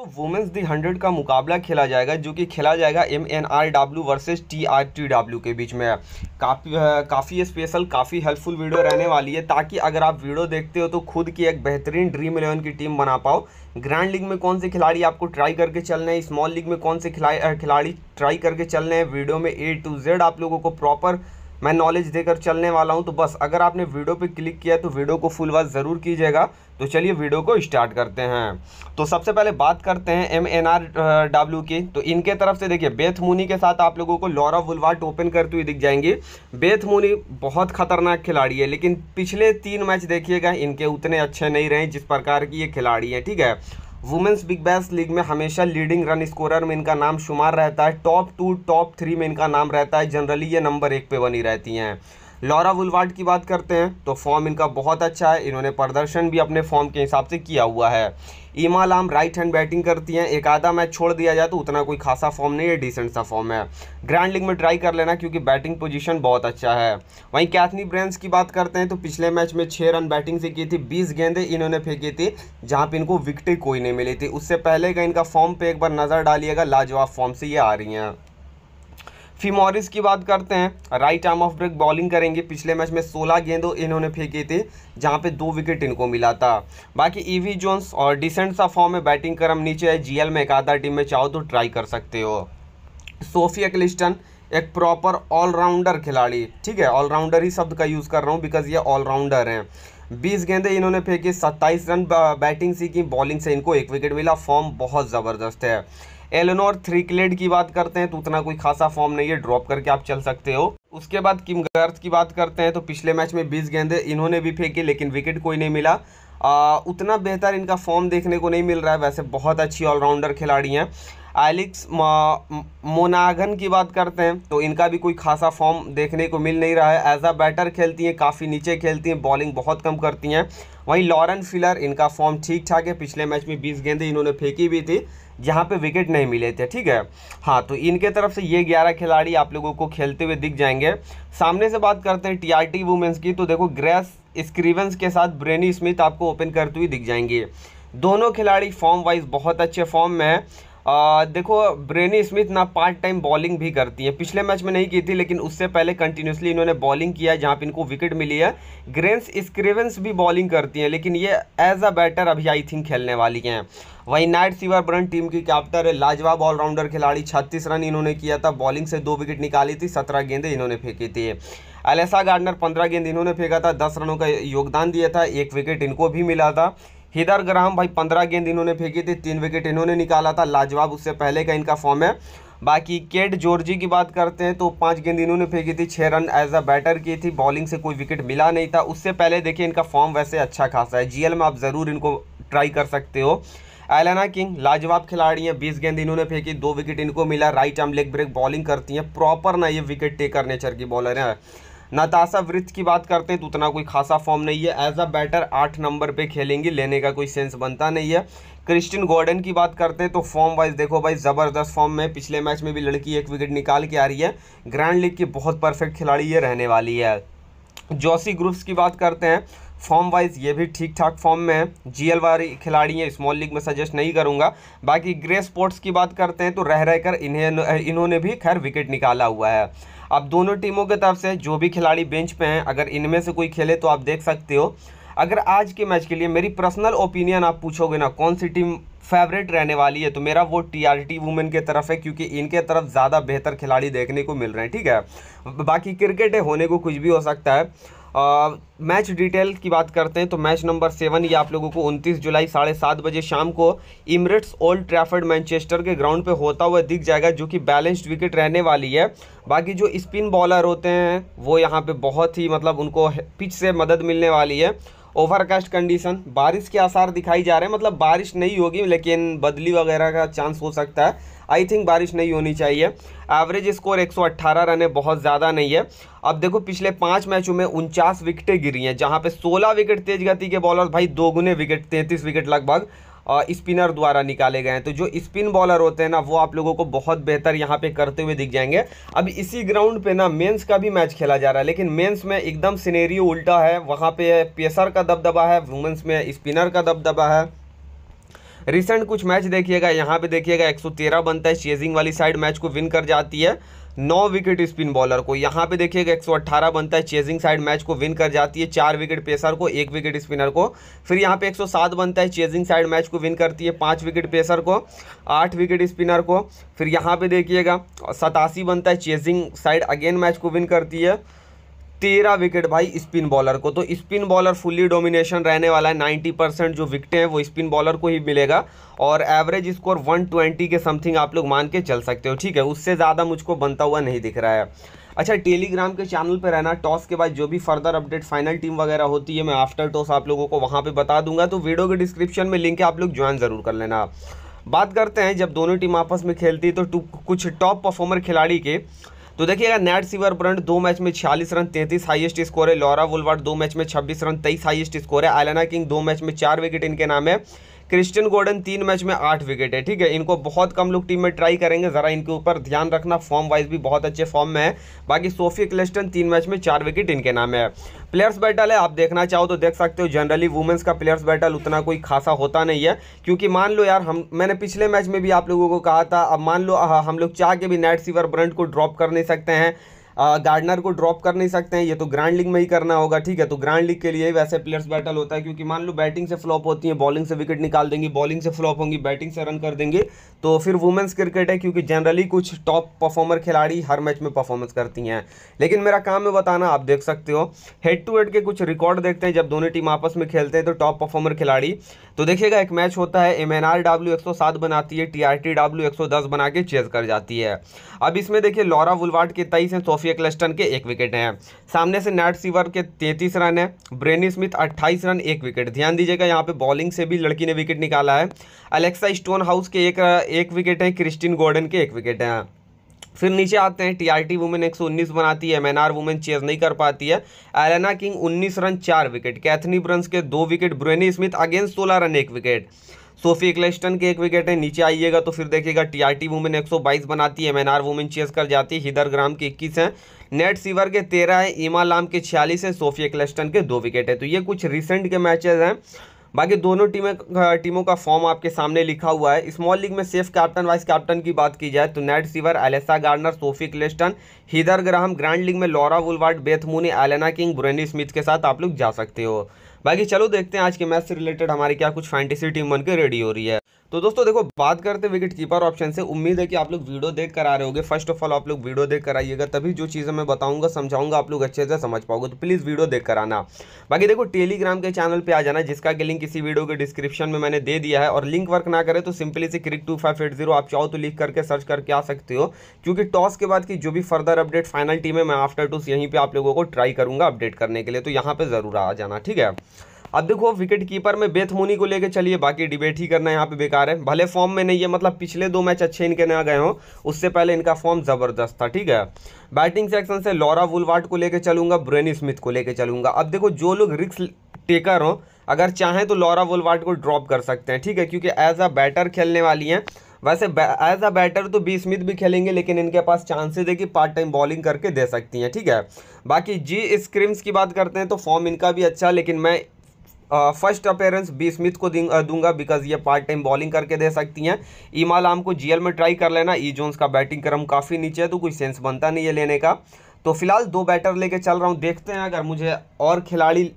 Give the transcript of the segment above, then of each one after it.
तो वुमेंस दी हंड्रेड का मुकाबला खेला जाएगा जो कि खेला जाएगा M N R W versus T R T W के बीच में काफ़ी काफ़ी स्पेशल काफ़ी हेल्पफुल वीडियो रहने वाली है ताकि अगर आप वीडियो देखते हो तो खुद की एक बेहतरीन ड्रीम इलेवन की टीम बना पाओ ग्रैंड लीग में कौन से खिलाड़ी आपको ट्राई करके चलने हैं स्मॉल लीग में कौन से खिलाड़ी ट्राई करके चलने हैं वीडियो में ए टू जेड आप लोगों को प्रॉपर मैं नॉलेज देकर चलने वाला हूँ तो बस अगर आपने वीडियो पे क्लिक किया तो वीडियो को फुल वॉच ज़रूर कीजिएगा तो चलिए वीडियो को स्टार्ट करते हैं तो सबसे पहले बात करते हैं एम एन आर डब्ल्यू की तो इनके तरफ से देखिए बेथ मुनी के साथ आप लोगों को लॉरा वुलवाट ओपन करती हुई दिख जाएंगी बेथ मुनी बहुत खतरनाक खिलाड़ी है लेकिन पिछले तीन मैच देखिएगा इनके उतने अच्छे नहीं रहे जिस प्रकार की ये खिलाड़ी हैं ठीक है वुमेंस बिग बैस लीग में हमेशा लीडिंग रन स्कोरर में इनका नाम शुमार रहता है टॉप टू टॉप थ्री में इनका नाम रहता है जनरली ये नंबर एक पे बनी रहती हैं लॉरा वुलवार्ड की बात करते हैं तो फॉर्म इनका बहुत अच्छा है इन्होंने प्रदर्शन भी अपने फॉर्म के हिसाब से किया हुआ है ईमा लाम राइट हैंड बैटिंग करती हैं एक आधा मैच छोड़ दिया जाए तो उतना कोई खासा फॉर्म नहीं है डिसेंट सा फॉर्म है ग्रैंड लीग में ट्राई कर लेना क्योंकि बैटिंग पोजीशन बहुत अच्छा है वहीं कैथनी ब्रेंस की बात करते हैं तो पिछले मैच में छः रन बैटिंग से की थी बीस गेंदें इन्होंने फेंकी थी जहाँ पर इनको विकटें कोई नहीं मिली थी उससे पहले का इनका फॉर्म पर एक बार नज़र डालिएगा लाजवाब फॉर्म से ये आ रही हैं फिमोरिस की बात करते हैं right arm off break bowling करेंगे पिछले मैच में 16 गेंदों इन्होंने फेंके थे जहां पे दो विकेट इनको मिला था बाकी ईवी जोन्स और डिसेंट सा फॉर्म में बैटिंग कर हम नीचे है जीएल में एक आधा टीम में चाहो तो ट्राई कर सकते हो सोफिया क्लिस्टन एक प्रॉपर ऑलराउंडर खिलाड़ी ठीक है ऑलराउंडर ही शब्द का यूज़ कर रहा हूँ बिकॉज ये ऑलराउंडर हैं 20 गेंदे इन्होंने फेंकी 27 रन बैटिंग सीखी बॉलिंग से इनको एक विकेट मिला फॉर्म बहुत ज़बरदस्त है एलेनोर थ्री क्लेड की बात करते हैं तो उतना कोई खासा फॉर्म नहीं है ड्रॉप करके आप चल सकते हो उसके बाद किम गर्थ की बात करते हैं तो पिछले मैच में बीस गेंदे इन्होंने भी फेंके लेकिन विकेट कोई नहीं मिला आ, उतना बेहतर इनका फॉर्म देखने को नहीं मिल रहा है वैसे बहुत अच्छी ऑलराउंडर खिलाड़ी हैं एलिक्स मोनागन की बात करते हैं तो इनका भी कोई खासा फॉर्म देखने को मिल नहीं रहा है एज अ बैटर खेलती हैं काफ़ी नीचे खेलती हैं बॉलिंग बहुत कम करती हैं वहीं लॉरेंस फिलर इनका फॉर्म ठीक ठाक है पिछले मैच में बीस गेंदे इन्होंने फेंकी भी थी जहाँ पे विकेट नहीं मिले थे ठीक है हाँ तो इनके तरफ से ये ग्यारह खिलाड़ी आप लोगों को खेलते हुए दिख जाएंगे सामने से बात करते हैं टीआरटी वुमेंस की तो देखो ग्रेस स्क्रीवेंस के साथ ब्रेनी स्मिथ आपको ओपन करते हुए दिख जाएंगे दोनों खिलाड़ी फॉर्म वाइज बहुत अच्छे फॉर्म में है आ, देखो ब्रेनी स्मिथ ना पार्ट टाइम बॉलिंग भी करती हैं पिछले मैच में नहीं की थी लेकिन उससे पहले कंटिन्यूसली इन्होंने बॉलिंग किया है जहाँ पर इनको विकेट मिली है ग्रेन्स स्क्रेवेंस भी बॉलिंग करती हैं लेकिन ये एज अ बैटर अभी आई थिंक खेलने वाली हैं वहीं नाइट सीवर ब्रन टीम की कैप्टन है लाजवाब ऑलराउंडर खिलाड़ी छत्तीस रन इन्होंने किया था बॉलिंग से दो विकेट निकाली थी सत्रह गेंदें इन्होंने फेंकी थी एलेसा गार्डनर पंद्रह गेंद इन्होंने फेंका था दस रनों का योगदान दिया था एक विकेट इनको भी मिला था हिदर ग्राम भाई पंद्रह गेंद इन्होंने फेंकी थी तीन विकेट इन्होंने निकाला था लाजवाब उससे पहले का इनका फॉर्म है बाकी केट जॉर्जी की बात करते हैं तो पांच गेंद इन्होंने फेंकी थी छः रन एज अ बैटर की थी बॉलिंग से कोई विकेट मिला नहीं था उससे पहले देखिए इनका फॉर्म वैसे अच्छा खासा है जीएल में आप ज़रूर इनको ट्राई कर सकते हो एलेना किंग लाजवाब खिलाड़ी हैं बीस गेंद इन्होंने फेंकी दो विकेट इनको मिला right arm leg break bowling करती हैं प्रॉपर ना ये विकेट टेकर नेचर की बॉलर हैं नताशा वृत्त की बात करते हैं तो उतना कोई खासा फॉर्म नहीं है एज अ बैटर आठ नंबर पे खेलेंगी लेने का कोई सेंस बनता नहीं है क्रिस्टिन गॉर्डन की बात करते हैं तो फॉर्म वाइज देखो भाई ज़बरदस्त फॉर्म में पिछले मैच में भी लड़की एक विकेट निकाल के आ रही है ग्रैंड लीग की बहुत परफेक्ट खिलाड़ी ये रहने वाली है जोसी ग्रुप्स की बात करते हैं फॉर्म वाइज ये भी ठीक ठाक फॉर्म में है जी एल वाली खिलाड़ी हैं स्मॉल लीग में सजेस्ट नहीं करूँगा बाकी ग्रे स्पोर्ट्स की बात करते हैं तो रह रहकर इन्हें इन्होंने भी खैर विकेट निकाला हुआ है अब दोनों टीमों की तरफ से जो भी खिलाड़ी बेंच पे हैं अगर इनमें से कोई खेले तो आप देख सकते हो अगर आज के मैच के लिए मेरी पर्सनल ओपिनियन आप पूछोगे ना कौन सी टीम फेवरेट रहने वाली है तो मेरा वो टी आर टी वुमेन के तरफ है क्योंकि इनके तरफ ज़्यादा बेहतर खिलाड़ी देखने को मिल रहे हैं ठीक है बाकी क्रिकेट है होने को कुछ भी हो सकता है आ, मैच डिटेल की बात करते हैं तो मैच नंबर सेवन ये आप लोगों को 29 जुलाई साढ़े सात बजे शाम को इमरेट्स ओल्ड ट्रैफर्ड मैनचेस्टर के ग्राउंड पे होता हुआ दिख जाएगा जो कि बैलेंस्ड विकेट रहने वाली है बाकी जो स्पिन बॉलर होते हैं वो यहाँ पे बहुत ही मतलब उनको पिच से मदद मिलने वाली है ओवरकास्ट कंडीशन बारिश के आसार दिखाई जा रहे हैं मतलब बारिश नहीं होगी लेकिन बदली वगैरह का चांस हो सकता है आई थिंक बारिश नहीं होनी चाहिए एवरेज स्कोर 118 रन है बहुत ज़्यादा नहीं है अब देखो पिछले पाँच मैचों में उनचास विकेटें गिरी हैं जहाँ पे 16 विकेट तेज गति के बॉलर भाई दोगुने विकेट 33 विकेट लगभग स्पिनर द्वारा निकाले गए हैं तो जो स्पिन बॉलर होते हैं ना वो आप लोगों को बहुत बेहतर यहाँ पे करते हुए दिख जाएंगे अब इसी ग्राउंड पे ना मेंस का भी मैच खेला जा रहा है लेकिन मेंस में एकदम सिनेरियो उल्टा है वहाँ पे पेसर का दबदबा है वुमेंस में स्पिनर का दबदबा है रिसेंट कुछ मैच देखिएगा यहाँ पे देखिएगा 113 बनता है चेजिंग वाली साइड मैच को विन कर जाती है नौ विकेट स्पिन बॉलर को यहाँ पे देखिएगा अट्ठारह बनता है चेजिंग साइड मैच को विन कर जाती है चार विकेट पेसर को एक विकेट स्पिनर को फिर यहाँ पे 107 बनता है चेजिंग साइड मैच को विन करती है पाँच विकेट पेसर को आठ विकेट स्पिनर को फिर यहाँ पे देखिएगा सतासी बनता है चेजिंग साइड अगेन मैच को विन करती है तेरह विकेट भाई स्पिन बॉलर को तो स्पिन बॉलर फुल्ली डोमिनेशन रहने वाला है नाइन्टी परसेंट जो विकटें हैं वो स्पिन बॉलर को ही मिलेगा और एवरेज स्कोर वन ट्वेंटी के समथिंग आप लोग मान के चल सकते हो ठीक है उससे ज़्यादा मुझको बनता हुआ नहीं दिख रहा है अच्छा टेलीग्राम के चैनल पर रहना टॉस के बाद जो भी फर्दर अपडेट फाइनल टीम वगैरह होती है मैं आफ्टर टॉस आप लोगों को वहाँ पर बता दूंगा तो वीडियो के डिस्क्रिप्शन में लिंक है आप लोग ज्वाइन ज़रूर कर लेना बात करते हैं जब दोनों टीम आपस में खेलती है तो कुछ टॉप परफॉर्मर खिलाड़ी के तो देखिएगा नेट सीवर ब्रंट दो मैच में छियालीस रन तैंतीस हाइएस्ट स्कोर है लॉरा वुलवार्ड दो मैच में छब्बीस रन तेईस हाइएस्ट स्कोर है एलेना किंग दो मैच में चार विकेट इनके नाम है क्रिश्चियन गोर्डन तीन मैच में आठ विकेट है ठीक है इनको बहुत कम लोग टीम में ट्राई करेंगे ज़रा इनके ऊपर ध्यान रखना फॉर्म वाइज भी बहुत अच्छे फॉर्म में है बाकी सोफी क्लेस्टन तीन मैच में चार विकेट इनके नाम है प्लेयर्स बैटल है आप देखना चाहो तो देख सकते हो जनरली वुमेंस का प्लेयर्स बैटल उतना कोई खासा होता नहीं है क्योंकि मान लो यार हम मैंने पिछले मैच में भी आप लोगों को कहा था अब मान लो हम लोग चाह के भी नेट सीवर ब्रंट को ड्रॉप कर नहीं सकते हैं गार्डनर को ड्रॉप कर नहीं सकते हैं ये तो ग्रांड लीग में ही करना होगा ठीक है तो ग्रांड लीग के लिए वैसे प्लेयर्स बैटल होता है क्योंकि मान लो बैटिंग से फ्लॉप होती है बॉलिंग से विकेट निकाल देंगी बॉलिंग से फ्लॉप होंगी बैटिंग से रन कर देंगे तो फिर वुमेंस क्रिकेट है क्योंकि जनरली कुछ टॉप परफॉर्मर खिलाड़ी हर मैच में परफॉर्मेंस करती हैं लेकिन मेरा काम है बताना आप देख सकते हो हेड टू हेड के कुछ रिकॉर्ड देखते हैं जब दोनों टीम आपस में खेलते हैं तो टॉप परफॉर्मर खिलाड़ी तो देखिएगा एक मैच होता है एम एन आर डब्ल्यू एक सौ सात बनाती है टी आर टी डब्ल्यू एक सौ दस बना के चेज कर जाती है अब इसमें देखिए लॉरा वुलवाट के तेईस हैं सोफिया अक्षय क्लस्टन के एक विकेट हैं सामने से नैट सीवर के तैंतीस रन है ब्रेनी स्मिथ अट्ठाईस रन एक विकेट ध्यान दीजिएगा यहाँ पे बॉलिंग से भी लड़की ने विकेट निकाला है अलेक्सा स्टोन हाउस के एक एक विकेट हैं क्रिस्टिन गोर्डन के एक विकेट हैं फिर नीचे आते हैं टी आर टी वुमेन एक बनाती है एमएनआर वुमेन चेज नहीं कर पाती है एलेना किंग 19 रन चार विकेट कैथनी ब्रंस के दो wicket Bryony Smith against 16 run एक विकेट सोफी एक्लेस्टन के एक विकेट है नीचे आइएगा तो फिर देखिएगा टीआरटी वुमेन 122 बनाती है एमएनआर वुमेन चेस कर जाती है हिदर ग्राम के इक्कीस हैं नेट सीवर के तेरह हैं ईमा लाम के छियालीस हैं सोफी एक्लेस्टन के दो विकेट है तो ये कुछ रिसेंट के मैचेज हैं बाकी दोनों टीमें टीमों का फॉर्म आपके सामने लिखा हुआ है स्मॉल लीग में सेफ कैप्टन वाइस कैप्टन की बात की जाए तो Nat Sciver Alyssa Gardner Sophie Ecclestone Heather Graham grand league में Laura Wolvaardt Beth Mooney Alana King Bryony Smith के साथ आप लोग जा सकते हो बाकी चलो देखते हैं आज के मैच से रिलेटेड हमारी क्या कुछ फैंटेसी टीम बनकर रेडी हो रही है तो दोस्तों देखो बात करते विकेट कीपर ऑप्शन से उम्मीद है कि आप लोग वीडियो देख कर आ रहे होगे फर्स्ट ऑफ ऑल आप लोग वीडियो देख कर आइएगा तभी जो चीज़ें मैं बताऊंगा समझाऊंगा आप लोग अच्छे से समझ पाओगे तो प्लीज़ वीडियो देख कर आना बाकी देखो टेलीग्राम के चैनल पर आ जाना जिसका कि लिंक इसी वीडियो के डिस्क्रिप्शन में मैंने दे दिया है और लिंक वर्क ना करें तो सिंपली से क्रिक टू फाइव एट जीरो आप चाहो तो लिख करके सर्च करके आ सकते हो क्योंकि टॉस के बाद की जो भी फर्दर अपडेट फाइनल टीम है मैं आफ्टर टूस यहीं पर आप लोगों को ट्राई करूँगा अपडेट करने के लिए तो यहाँ पर ज़रूर आ जाना ठीक है अब देखो विकेट कीपर में बेथ मुनी को लेकर चलिए बाकी डिबेट ही करना यहाँ पे बेकार है भले फॉर्म में नहीं है मतलब पिछले दो मैच अच्छे इनके ना गए हों उससे पहले इनका फॉर्म ज़बरदस्त था ठीक है बैटिंग सेक्शन से लॉरा वुलवाट को लेकर चलूंगा ब्रेनी स्मिथ को लेकर चलूंगा अब देखो जो लोग रिक्स टेकर हों अगर चाहें तो लॉरा वुलवाट को ड्रॉप कर सकते हैं ठीक है क्योंकि एज अ बैटर खेलने वाली हैं वैसे एज अ बैटर तो बी स्मिथ भी खेलेंगे लेकिन इनके पास चांसेस है कि पार्ट टाइम बॉलिंग करके दे सकती हैं ठीक है बाकी जी स्क्रिम्स की बात करते हैं तो फॉर्म इनका भी अच्छा लेकिन मैं फर्स्ट अपेयरेंस बी स्मिथ को दूंगा बिकॉज ये पार्ट टाइम बॉलिंग करके दे सकती हैं ईमाल आम को जीएल में ट्राई कर लेना ई e. जोन्स का बैटिंग क्रम काफ़ी नीचे है तो कोई सेंस बनता नहीं है लेने का तो फिलहाल दो बैटर लेके चल रहा हूँ देखते हैं अगर मुझे और खिलाड़ी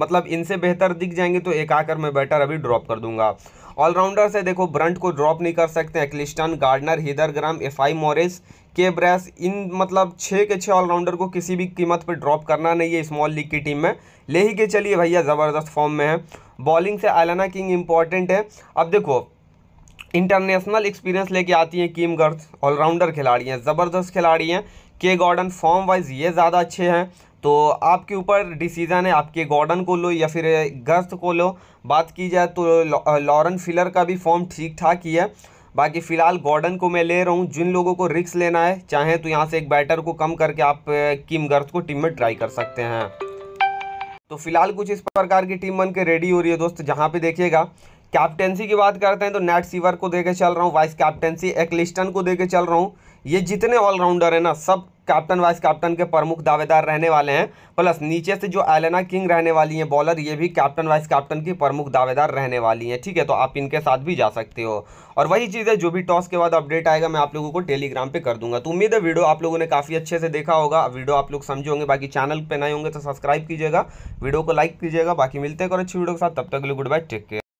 मतलब इनसे बेहतर दिख जाएंगे तो एक आकर मैं बैटर अभी ड्रॉप कर दूंगा ऑलराउंडर से देखो ब्रंट को ड्रॉप नहीं कर सकते Ecclestone Gardner Heather Graham F I Morris K Bryce इन मतलब छः के छः ऑलराउंडर को किसी भी कीमत पर ड्रॉप करना नहीं है स्मॉल लीग की टीम में ले ही के चलिए भैया ज़बरदस्त फॉर्म में है बॉलिंग से आलाना किंग इंपॉर्टेंट है अब देखो इंटरनेशनल एक्सपीरियंस लेके आती हैं कीम गर्थ ऑलराउंडर खिलाड़ी हैं ज़बरदस्त खिलाड़ी हैं के गॉर्डन फॉर्म वाइज ये ज़्यादा अच्छे हैं तो आपके ऊपर डिसीज़न है आपके गॉर्डन को लो या फिर गर्थ को लो बात की जाए तो लॉरन फिलर का भी फॉर्म ठीक ठाक ही है बाकी फ़िलहाल गॉर्डन को मैं ले रहा हूँ जिन लोगों को रिक्स लेना है चाहें तो यहाँ से एक बैटर को कम करके आप किम गर्थ को टीम में ट्राई कर सकते हैं तो फिलहाल कुछ इस प्रकार की टीम बन के रेडी हो रही है दोस्त जहाँ पे देखिएगा कैप्टेंसी की बात करते हैं तो नेट सीवर को देके चल रहा हूँ वाइस कैप्टेंसी एक्लिस्टन को देके चल रहा हूँ ये जितने ऑलराउंडर है ना सब कैप्टन वाइस कैप्टन के प्रमुख दावेदार रहने वाले हैं प्लस नीचे से जो एलेना किंग रहने वाली हैं बॉलर ये भी कैप्टन वाइस कैप्टन की प्रमुख दावेदार रहने वाली हैं ठीक है तो आप इनके साथ भी जा सकते हो और वही चीज़ है जो भी टॉस के बाद अपडेट आएगा मैं आप लोगों को टेलीग्राम पे कर दूंगा तो उम्मीद है वीडियो आप लोगों ने काफ़ी अच्छे से देखा होगा वीडियो आप लोग समझे होंगे बाकी चैनल पर नए होंगे तो सब्सक्राइब कीजिएगा वीडियो को लाइक कीजिएगा बाकी मिलते हैं और अच्छी वीडियो के साथ तब तक के लिए गुड बाय टेक केयर